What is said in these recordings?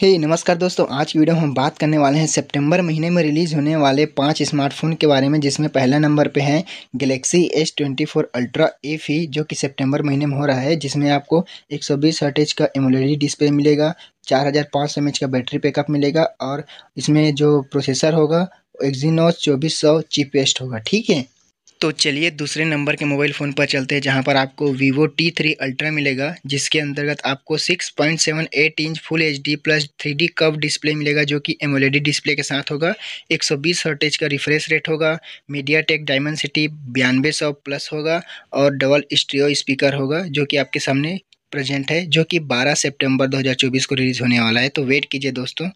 हे hey, नमस्कार दोस्तों आज की वीडियो में हम बात करने वाले हैं सितंबर महीने में रिलीज़ होने वाले पांच स्मार्टफोन के बारे में जिसमें पहला नंबर पे है Galaxy S twenty four Ultra F E जो कि सितंबर महीने में हो रहा है जिसमें आपको एक सौ बीस एच का एमोलेडी डिस्प्ले मिलेगा चार हज़ार पाँच सौ एच का बैटरी बैकअप मिलेगा और इसमें जो प्रोसेसर होगा एक्जीनोस चौबीस सौ चीपेस्ट होगा ठीक है तो चलिए दूसरे नंबर के मोबाइल फ़ोन पर चलते हैं जहाँ पर आपको वीवो टी थ्री अल्ट्रा मिलेगा जिसके अंतर्गत आपको 6.78 inch full H D plus three curve display मिलेगा जो कि एमोलेडी डिस्प्ले के साथ होगा 120 सौ हर्टेज का रिफ्रेश रेट होगा मीडिया टेक डायमंड सिटी बयानवे सौ प्लस होगा और डबल स्ट्रियो स्पीकर होगा जो कि आपके सामने प्रजेंट है जो कि बारह सेप्टेम्बर दो को रिलीज़ होने वाला है तो वेट कीजिए दोस्तों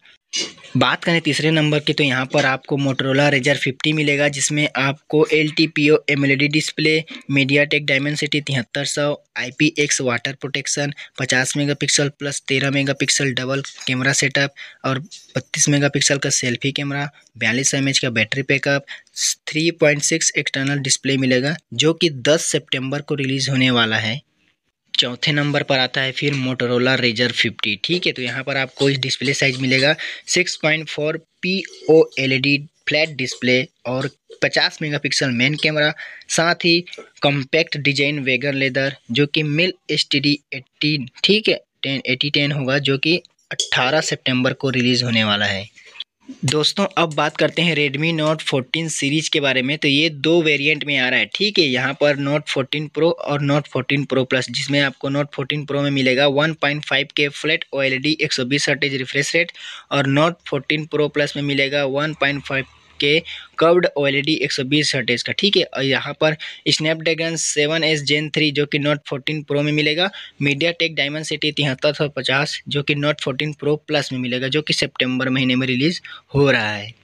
बात करें तीसरे नंबर की तो यहाँ पर आपको मोटरोला रेजर 50 मिलेगा जिसमें आपको L T P O M L E D display MediaTek Dimensity तिहत्तर सौ I P X water protection 50 megapixel plus 13 megapixel double camera setup और 32 मेगापिक्सल का सेल्फी कैमरा बयालीस एम का बैटरी बैकअप 3.6 एक्सटर्नल डिस्प्ले मिलेगा जो कि 10 सितंबर को रिलीज़ होने वाला है चौथे नंबर पर आता है फिर मोटरोला रेजर 50 ठीक है तो यहाँ पर आपको इस डिस्प्ले साइज मिलेगा 6.4 point four P O L flat display और 50 मेगापिक्सल मेन कैमरा साथ ही कॉम्पैक्ट डिजाइन वेगर लेदर जो कि मिल एस टी डी एट्टी ठीक है टेन एटी टेन होगा जो कि 18 सितंबर को रिलीज़ होने वाला है दोस्तों अब बात करते हैं Redmi Note 14 सीरीज़ के बारे में तो ये दो वेरिएंट में आ रहा है ठीक है यहाँ पर Note 14 Pro और Note 14 Pro Plus जिसमें आपको Note 14 Pro में मिलेगा 1.5K flat OLED 120 hertz refresh rate और Note 14 Pro Plus में मिलेगा 1.5 के कर्व्ड ओ एल हर्टेज का ठीक है और यहाँ पर स्नैपड्रैगन 7s जेन थ्री जो कि नोट 14 प्रो में मिलेगा मीडिया टेक डायमंड सिटी तिहत्तर सौ पचास जो कि नोट 14 प्रो प्लस में मिलेगा जो कि सितंबर महीने में रिलीज़ हो रहा है